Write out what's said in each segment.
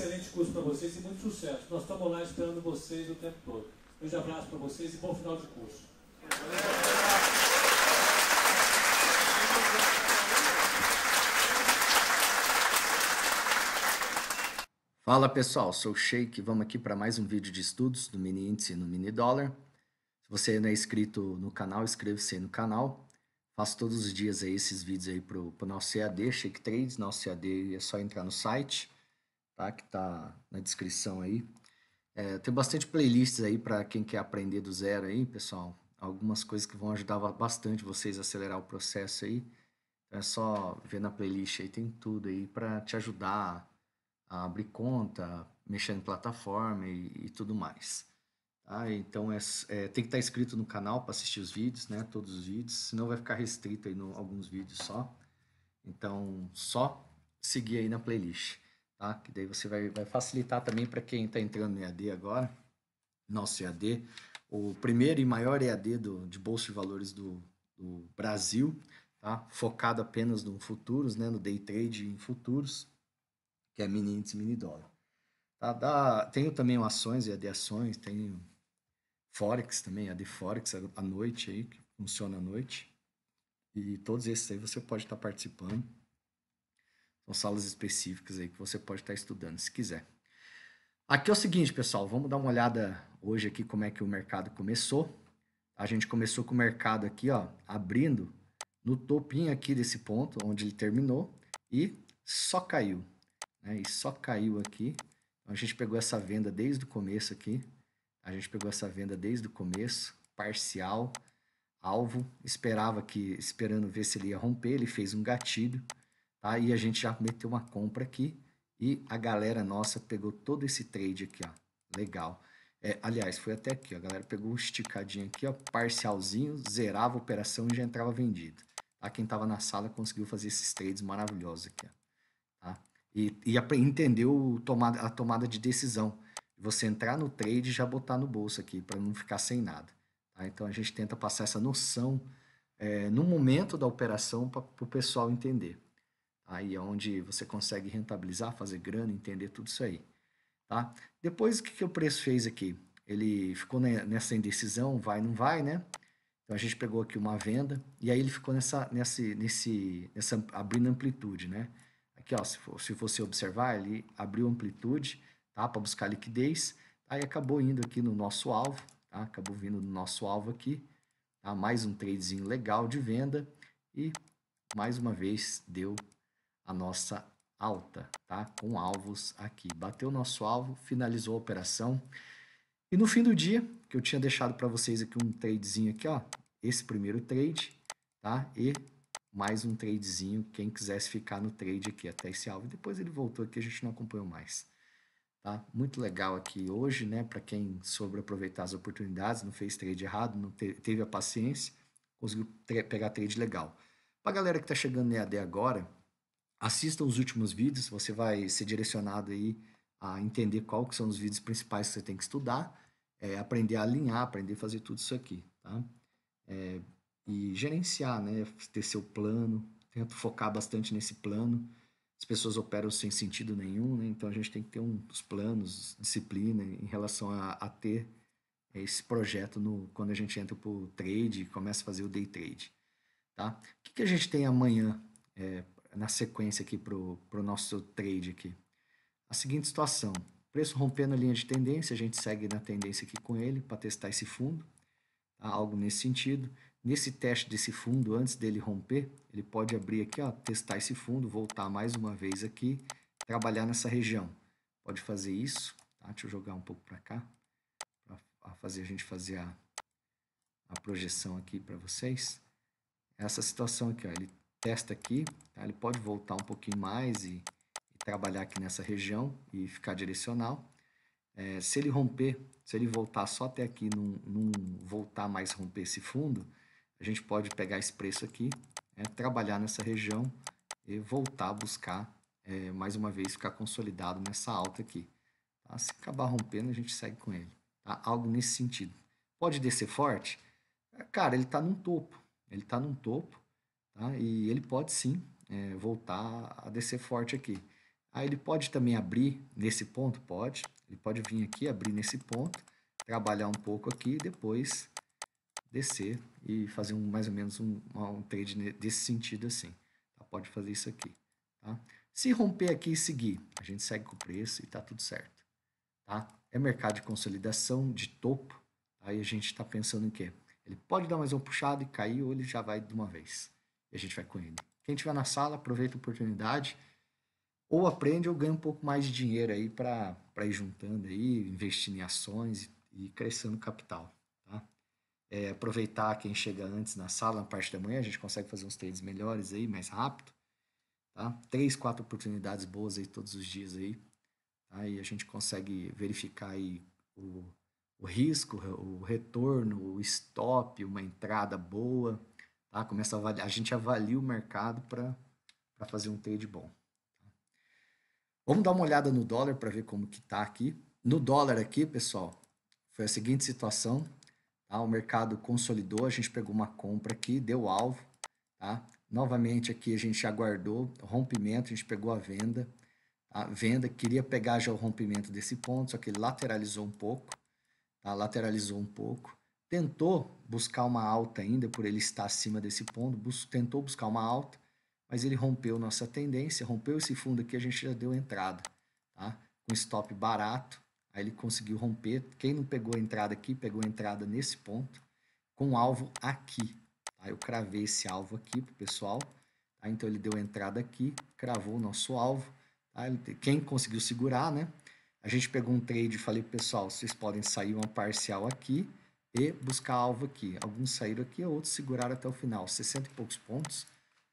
excelente curso para vocês e muito sucesso. Nós estamos lá esperando vocês o tempo todo. Um abraço para vocês e bom final de curso. Fala pessoal, sou o Sheik, vamos aqui para mais um vídeo de estudos do Mini Índice no Mini Dólar. Se você não é inscrito no canal, inscreva-se aí no canal. Faço todos os dias aí esses vídeos aí para o nosso CAD, Shake Trades, nosso CAD é só entrar no site tá? que está na descrição aí. É, tem bastante playlists aí para quem quer aprender do zero aí, pessoal. Algumas coisas que vão ajudar bastante vocês a acelerar o processo aí. Então, é só ver na playlist aí, tem tudo aí para te ajudar a abrir conta, mexer em plataforma e, e tudo mais. Tá? Então é, é, tem que estar tá inscrito no canal para assistir os vídeos, né? Todos os vídeos, senão vai ficar restrito aí em alguns vídeos só. Então só seguir aí na playlist tá? Que daí você vai, vai facilitar também para quem está entrando no EAD agora, nosso EAD, o primeiro e maior EAD do, de Bolsa de Valores do, do Brasil, tá? Focado apenas no futuros, né? No day trade em futuros, que é mini índice, mini dólar. Tá? Dá, tenho também ações, EAD ações, tenho Forex também, EAD Forex à noite aí, que funciona à noite. E todos esses aí você pode estar tá participando são salas específicas aí que você pode estar estudando se quiser. Aqui é o seguinte, pessoal, vamos dar uma olhada hoje aqui como é que o mercado começou. A gente começou com o mercado aqui, ó, abrindo no topinho aqui desse ponto, onde ele terminou, e só caiu. Né? E só caiu aqui. Então, a gente pegou essa venda desde o começo aqui. A gente pegou essa venda desde o começo, parcial, alvo. Esperava que, esperando ver se ele ia romper, ele fez um gatilho. Tá? E a gente já meteu uma compra aqui e a galera nossa pegou todo esse trade aqui, ó. Legal. É, aliás, foi até aqui, ó. A galera pegou um esticadinho aqui, ó. Parcialzinho, zerava a operação e já entrava vendido. Tá? Quem estava na sala conseguiu fazer esses trades maravilhosos aqui, ó. Tá? E, e entendeu tomada, a tomada de decisão. Você entrar no trade e já botar no bolso aqui, para não ficar sem nada. Tá? Então a gente tenta passar essa noção é, no momento da operação para o pessoal entender aí é onde você consegue rentabilizar, fazer grana, entender tudo isso aí. Tá? Depois, o que, que o preço fez aqui? Ele ficou nessa indecisão, vai, não vai, né? Então, a gente pegou aqui uma venda e aí ele ficou nessa, nesse, nesse, nessa abrindo amplitude, né? Aqui, ó, se, for, se você observar, ele abriu amplitude, tá? Para buscar liquidez, aí acabou indo aqui no nosso alvo, tá? Acabou vindo no nosso alvo aqui, tá? Mais um tradezinho legal de venda e, mais uma vez, deu a nossa alta, tá? Com alvos aqui. Bateu nosso alvo, finalizou a operação. E no fim do dia, que eu tinha deixado para vocês aqui um tradezinho aqui, ó, esse primeiro trade, tá? E mais um tradezinho, quem quisesse ficar no trade aqui até esse alvo. Depois ele voltou aqui, a gente não acompanhou mais. Tá? Muito legal aqui hoje, né? Para quem soube aproveitar as oportunidades, não fez trade errado, não te teve a paciência, conseguiu pegar trade legal. Para galera que está chegando na EAD agora, assista os últimos vídeos, você vai ser direcionado aí a entender qual que são os vídeos principais que você tem que estudar, é, aprender a alinhar, aprender a fazer tudo isso aqui, tá? É, e gerenciar, né? Ter seu plano, tento focar bastante nesse plano. As pessoas operam sem sentido nenhum, né? Então a gente tem que ter uns planos, disciplina em relação a, a ter esse projeto no, quando a gente entra para o trade, começa a fazer o day trade, tá? O que, que a gente tem amanhã é, na sequência aqui para o nosso trade aqui. A seguinte situação, preço rompendo a linha de tendência, a gente segue na tendência aqui com ele para testar esse fundo, tá? algo nesse sentido. Nesse teste desse fundo, antes dele romper, ele pode abrir aqui, ó, testar esse fundo, voltar mais uma vez aqui, trabalhar nessa região. Pode fazer isso, tá? deixa eu jogar um pouco para cá, para fazer a gente fazer a, a projeção aqui para vocês. Essa situação aqui, ó, ele testa aqui, tá? ele pode voltar um pouquinho mais e, e, trabalhar aqui nessa região e ficar direcional. É, se ele romper, se ele voltar só até aqui, não, não voltar mais romper esse fundo, a gente pode pegar esse preço aqui, é, trabalhar nessa região e voltar a buscar, é, mais uma vez, ficar consolidado nessa alta aqui. Tá? Se acabar rompendo, a gente segue com ele. Tá? Algo nesse sentido. Pode descer forte? Cara, ele está num topo. Ele está num topo. Tá? E ele pode sim é, voltar a descer forte aqui. Aí ele pode também abrir nesse ponto? Pode. Ele pode vir aqui, abrir nesse ponto, trabalhar um pouco aqui e depois descer e fazer um, mais ou menos um, um trade desse sentido assim. Tá? Pode fazer isso aqui. Tá? Se romper aqui e seguir, a gente segue com o preço e está tudo certo. Tá? É mercado de consolidação, de topo. Aí tá? a gente está pensando em quê? Ele pode dar mais uma puxada e cair ou ele já vai de uma vez e a gente vai com ele. Quem estiver na sala, aproveita a oportunidade. Ou aprende ou ganha um pouco mais de dinheiro aí para ir juntando aí, investir em ações e, e crescendo capital. Tá? É, aproveitar quem chega antes na sala, na parte da manhã, a gente consegue fazer uns trades melhores aí, mais rápido. Tá? Três, quatro oportunidades boas aí todos os dias aí. Aí tá? a gente consegue verificar aí o, o risco, o retorno, o stop, uma entrada boa. Tá? Começa a, avaliar, a gente avalia o mercado para fazer um trade bom. Vamos dar uma olhada no dólar para ver como que está aqui. No dólar aqui, pessoal, foi a seguinte situação. Tá? O mercado consolidou, a gente pegou uma compra aqui, deu alvo. Tá? Novamente aqui a gente aguardou rompimento, a gente pegou a venda. A tá? venda queria pegar já o rompimento desse ponto, só que lateralizou um pouco. Tá? Lateralizou um pouco tentou buscar uma alta ainda, por ele estar acima desse ponto, bus tentou buscar uma alta, mas ele rompeu nossa tendência, rompeu esse fundo aqui, a gente já deu entrada, tá? Com stop barato, aí ele conseguiu romper. Quem não pegou a entrada aqui, pegou a entrada nesse ponto, com alvo aqui. Tá? Eu cravei esse alvo aqui pro pessoal, tá? Então ele deu entrada aqui, cravou o nosso alvo, tá? Quem conseguiu segurar, né? A gente pegou um trade e falei, pessoal, vocês podem sair uma parcial aqui, e buscar alvo aqui. Alguns saíram aqui, outros seguraram até o final, 60 e poucos pontos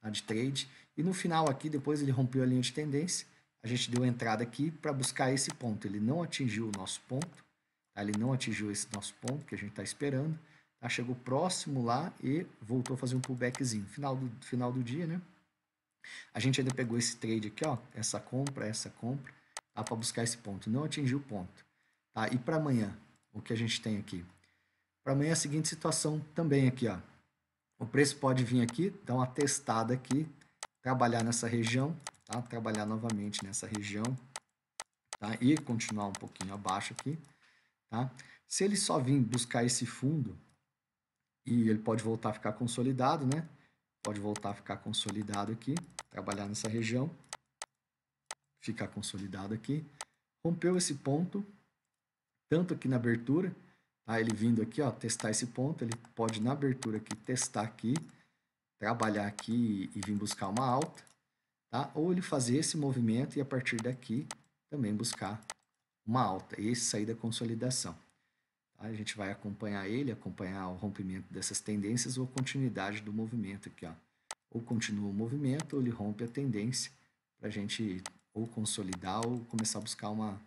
tá, de trade. E no final aqui, depois ele rompeu a linha de tendência, a gente deu entrada aqui para buscar esse ponto. Ele não atingiu o nosso ponto, tá? ele não atingiu esse nosso ponto que a gente está esperando. Tá? Chegou próximo lá e voltou a fazer um pullbackzinho. Final do, final do dia, né? A gente ainda pegou esse trade aqui, ó, essa compra, essa compra, tá? para buscar esse ponto. Não atingiu o ponto. Tá? E para amanhã, o que a gente tem aqui? para amanhã é a seguinte situação também aqui, ó. O preço pode vir aqui, dar uma testada aqui, trabalhar nessa região, tá? Trabalhar novamente nessa região, tá? E continuar um pouquinho abaixo aqui, tá? Se ele só vir buscar esse fundo e ele pode voltar a ficar consolidado, né? Pode voltar a ficar consolidado aqui, trabalhar nessa região, ficar consolidado aqui. Rompeu esse ponto, tanto aqui na abertura, Tá? Ele vindo aqui, ó, testar esse ponto, ele pode na abertura aqui testar aqui, trabalhar aqui e vir buscar uma alta, tá? Ou ele fazer esse movimento e a partir daqui também buscar uma alta, e esse sair da consolidação. Tá? A gente vai acompanhar ele, acompanhar o rompimento dessas tendências ou a continuidade do movimento aqui, ó. Ou continua o movimento ou ele rompe a tendência para a gente ou consolidar ou começar a buscar uma,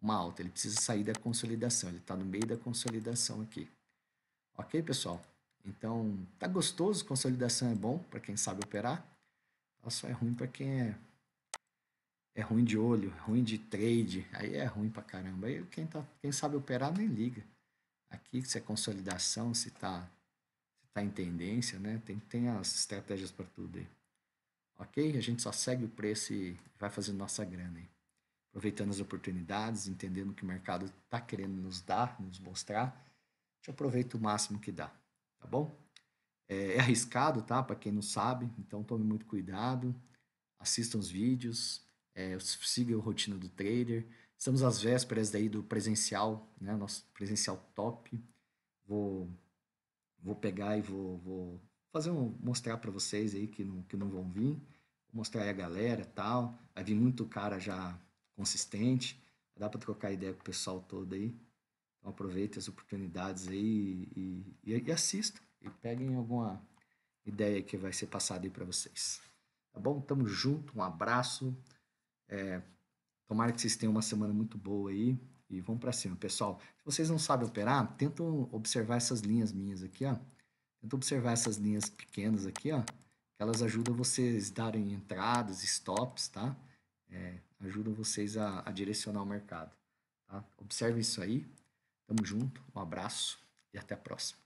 uma alta, ele precisa sair da consolidação, ele está no meio da consolidação aqui. Ok, pessoal? Então, tá gostoso, consolidação é bom para quem sabe operar, só é ruim para quem é, é ruim de olho, é ruim de trade, aí é ruim para caramba. Aí quem, tá, quem sabe operar nem liga. Aqui, se é consolidação, se está se tá em tendência, né? Tem, tem as estratégias para tudo aí. Ok? A gente só segue o preço e vai fazendo nossa grana aí aproveitando as oportunidades, entendendo o que o mercado está querendo nos dar, nos mostrar. A gente aproveita o máximo que dá, tá bom? É, é arriscado, tá? Para quem não sabe, então tome muito cuidado, assista os vídeos, é, siga a rotina do trader. Estamos às vésperas daí do presencial, né? Nosso presencial top. Vou, vou pegar e vou, vou fazer um, mostrar para vocês aí que não, que não vão vir, mostrar aí a galera tal. Vai vir muito cara já consistente. Dá para trocar ideia com o pessoal todo aí. Então aproveitem as oportunidades aí e, e, e assista. E peguem alguma ideia que vai ser passada aí para vocês. Tá bom? Tamo junto, um abraço. É, tomara que vocês tenham uma semana muito boa aí e vamos para cima, pessoal. Se vocês não sabem operar, tentam observar essas linhas minhas aqui, ó. Tentam observar essas linhas pequenas aqui, ó. Elas ajudam vocês darem entradas, stops, tá? é, ajudam vocês a, a direcionar o mercado. Tá? Observe isso aí. Tamo junto, um abraço e até a próxima.